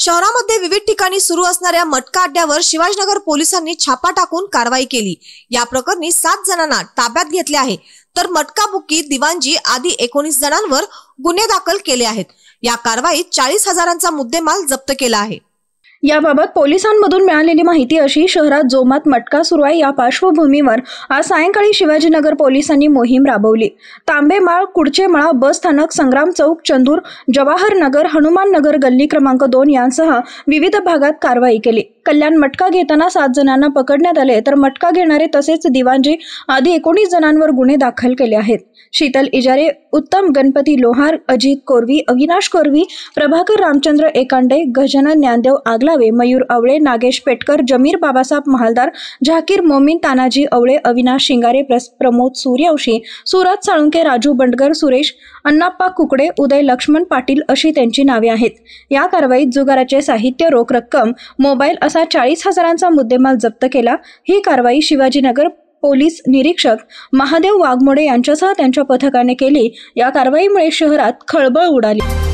शहरामध्ये विविध ठिकाणी सुरू असणाऱ्या मटका अड्ड्यावर शिवाजीनगर पोलिसांनी छापा टाकून कारवाई केली या प्रकरणी सात जणांना ताब्यात घेतले आहे तर मटका बुकी दिवाणजी आदी एकोणीस जणांवर गुन्हे दाखल केले आहेत या कारवाईत चाळीस हजारांचा मुद्देमाल जप्त केला आहे याबाबत पोलिसांमधून मिळालेली माहिती अशी शहरात जोमात मटका सुरू आहे या पार्श्वभूमीवर आज सायंकाळी शिवाजीनगर पोलिसांनी मोहीम राबवली तांबेमाळ कुडचेमाळा बस स्थानक संग्राम चौक चंदूर जवाहर नगर हनुमान नगर गल्ली क्रमांक दोन यांसह विविध भागात कारवाई केली कल्याण मटका घेताना सात जणांना पकडण्यात आले तर मटका घेणारे तसेच दिवांजी आदी एकोणीस जणांवर गुन्हे दाखल केले आहेत शीतल इजारे उत्तम गणपती लोहार अजित कोरवी अविनाश कोरवी प्रभाकर रामचंद्र एकांडे गजानन ज्ञानदेव आगलावे मयूर आवळे नागेश पेटकर जमीर बाबासाहेब महालदार झाकीर मोमीन तानाजी अवळे अविनाश शिंगारे प्रमोद सूर्यवंशी सुरत साळुंके राजू बंडगर सुरेश अण्णाप्पा कुकडे उदय लक्ष्मण पाटील अशी त्यांची नावे आहेत या कारवाईत जुगाराचे साहित्य रोख रक्कम मोबाईल असा असा चाळीस हजारांचा मुद्देमाल जप्त केला ही कारवाई शिवाजीनगर पोलीस निरीक्षक महादेव वाघमोडे यांच्यासह त्यांच्या पथकाने केली या कारवाईमुळे शहरात खळबळ उडाली